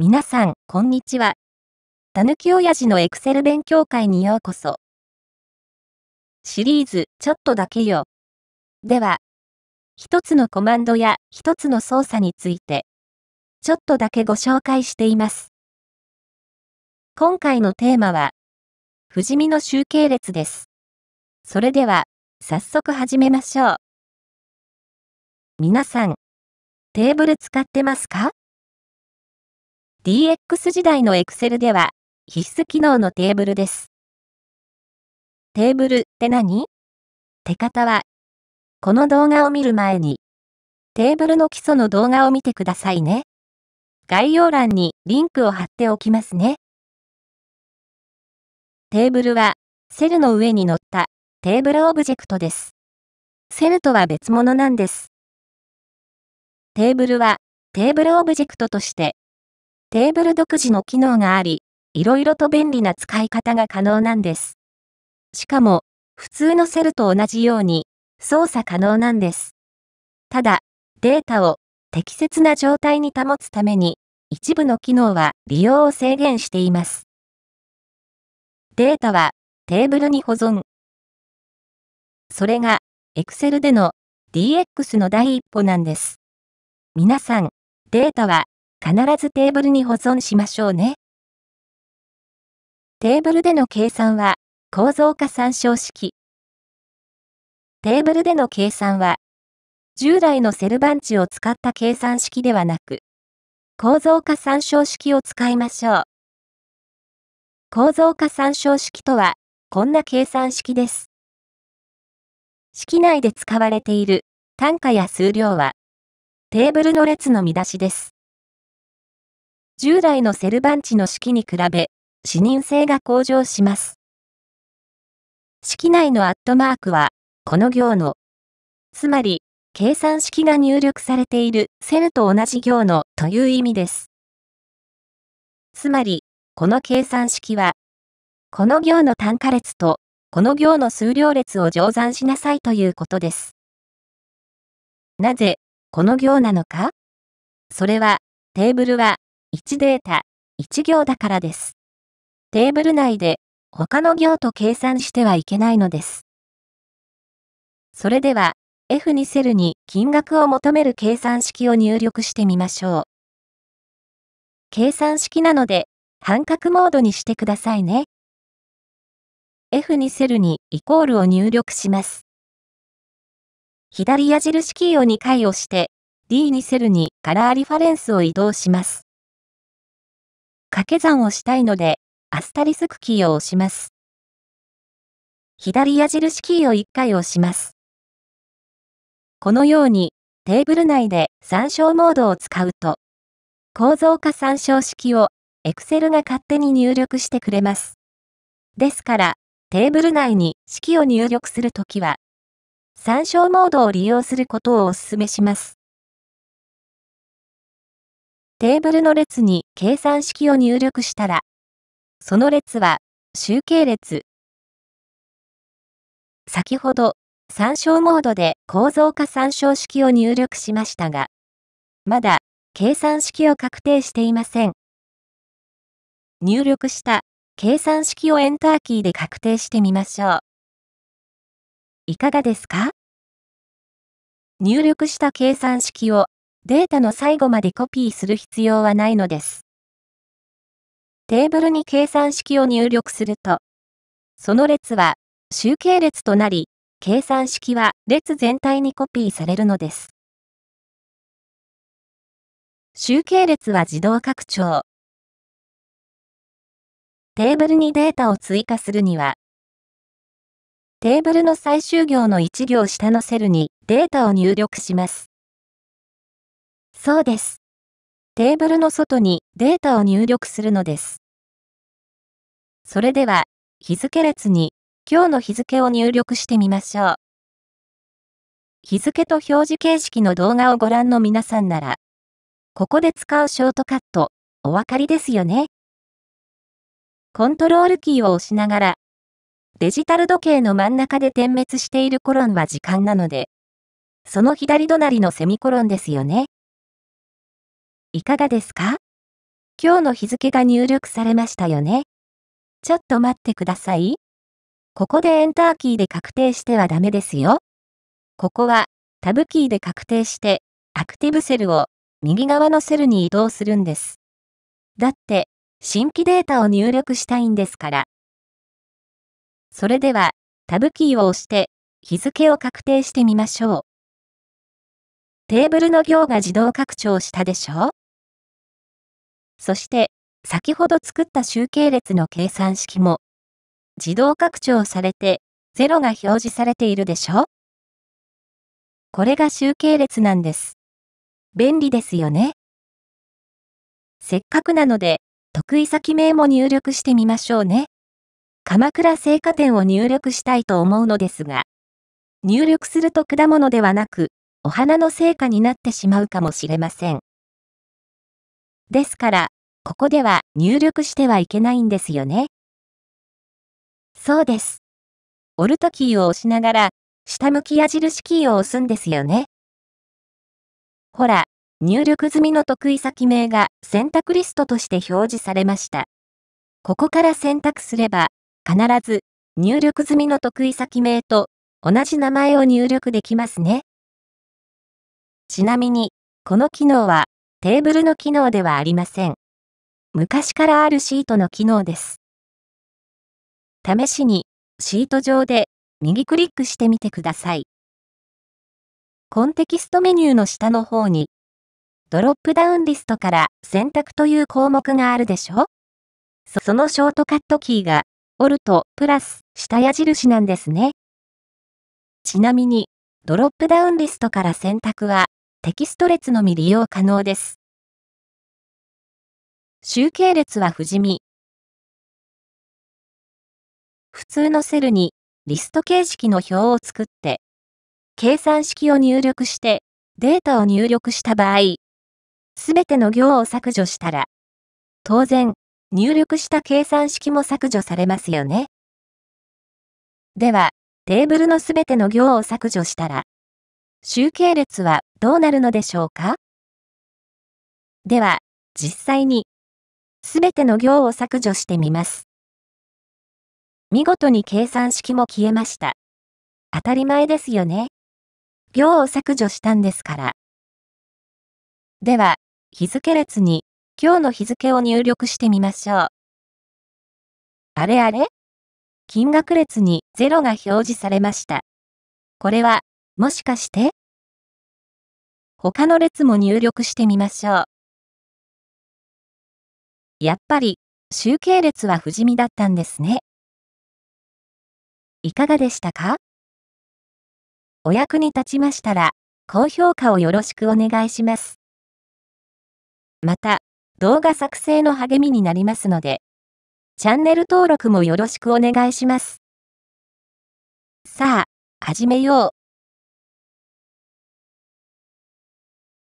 皆さん、こんにちは。たぬきおやじのエクセル勉強会にようこそ。シリーズ、ちょっとだけよ。では、一つのコマンドや一つの操作について、ちょっとだけご紹介しています。今回のテーマは、不死身の集計列です。それでは、早速始めましょう。皆さん、テーブル使ってますか DX 時代の Excel では必須機能のテーブルです。テーブルって何手方は、この動画を見る前に、テーブルの基礎の動画を見てくださいね。概要欄にリンクを貼っておきますね。テーブルは、セルの上に乗ったテーブルオブジェクトです。セルとは別物なんです。テーブルは、テーブルオブジェクトとしてテーブル独自の機能があり、いろいろと便利な使い方が可能なんです。しかも、普通のセルと同じように操作可能なんです。ただ、データを適切な状態に保つために、一部の機能は利用を制限しています。データはテーブルに保存。それが Excel での DX の第一歩なんです。皆さん、データは必ずテーブルに保存しましょうね。テーブルでの計算は、構造化参照式。テーブルでの計算は、従来のセルバンチを使った計算式ではなく、構造化参照式を使いましょう。構造化参照式とは、こんな計算式です。式内で使われている単価や数量は、テーブルの列の見出しです。従来のセルバンチの式に比べ、視認性が向上します。式内のアットマークは、この行の、つまり、計算式が入力されているセルと同じ行のという意味です。つまり、この計算式は、この行の単価列と、この行の数量列を乗算しなさいということです。なぜ、この行なのかそれは、テーブルは、1データ、1行だからです。テーブル内で他の行と計算してはいけないのです。それでは、F2 セルに金額を求める計算式を入力してみましょう。計算式なので、半角モードにしてくださいね。F2 セルにイコールを入力します。左矢印キーを2回押して、D2 セルにカラーリファレンスを移動します。掛け算をしたいので、アスタリスクキーを押します。左矢印キーを1回押します。このように、テーブル内で参照モードを使うと、構造化参照式を Excel が勝手に入力してくれます。ですから、テーブル内に式を入力するときは、参照モードを利用することをお勧めします。テーブルの列に計算式を入力したら、その列は集計列。先ほど参照モードで構造化参照式を入力しましたが、まだ計算式を確定していません。入力した計算式をエンターキーで確定してみましょう。いかがですか入力した計算式をデータの最後までコピーする必要はないのです。テーブルに計算式を入力すると、その列は集計列となり、計算式は列全体にコピーされるのです。集計列は自動拡張。テーブルにデータを追加するには、テーブルの最終行の1行下のセルにデータを入力します。そうです。テーブルの外にデータを入力するのです。それでは、日付列に今日の日付を入力してみましょう。日付と表示形式の動画をご覧の皆さんなら、ここで使うショートカット、お分かりですよね。コントロールキーを押しながら、デジタル時計の真ん中で点滅しているコロンは時間なので、その左隣のセミコロンですよね。いかがですか今日の日付が入力されましたよね。ちょっと待ってください。ここでエンターキーで確定してはダメですよ。ここはタブキーで確定して、アクティブセルを右側のセルに移動するんです。だって、新規データを入力したいんですから。それでは、タブキーを押して、日付を確定してみましょう。テーブルの行が自動拡張したでしょそして、先ほど作った集計列の計算式も、自動拡張されて、0が表示されているでしょこれが集計列なんです。便利ですよね。せっかくなので、得意先名も入力してみましょうね。鎌倉青果店を入力したいと思うのですが、入力すると果物ではなく、お花の成果になってしまうかもしれません。ですから、ここでは入力してはいけないんですよね。そうです。オルトキーを押しながら、下向き矢印キーを押すんですよね。ほら、入力済みの得意先名が選択リストとして表示されました。ここから選択すれば、必ず入力済みの得意先名と同じ名前を入力できますね。ちなみに、この機能はテーブルの機能ではありません。昔からあるシートの機能です。試しに、シート上で右クリックしてみてください。コンテキストメニューの下の方に、ドロップダウンリストから選択という項目があるでしょそのショートカットキーが、オルトプラス下矢印なんですね。ちなみに、ドロップダウンリストから選択はテキスト列のみ利用可能です。集計列は不死身。普通のセルにリスト形式の表を作って、計算式を入力して、データを入力した場合、すべての行を削除したら、当然、入力した計算式も削除されますよね。では、テーブルのすべての行を削除したら、集計列はどうなるのでしょうかでは、実際に、すべての行を削除してみます。見事に計算式も消えました。当たり前ですよね。行を削除したんですから。では、日付列に、今日の日付を入力してみましょう。あれあれ金額列に0が表示されました。これは、もしかして他の列も入力してみましょう。やっぱり、集計列は不死身だったんですね。いかがでしたかお役に立ちましたら、高評価をよろしくお願いします。また、動画作成の励みになりますので、チャンネル登録もよろしくお願いします。さあ、始めよう。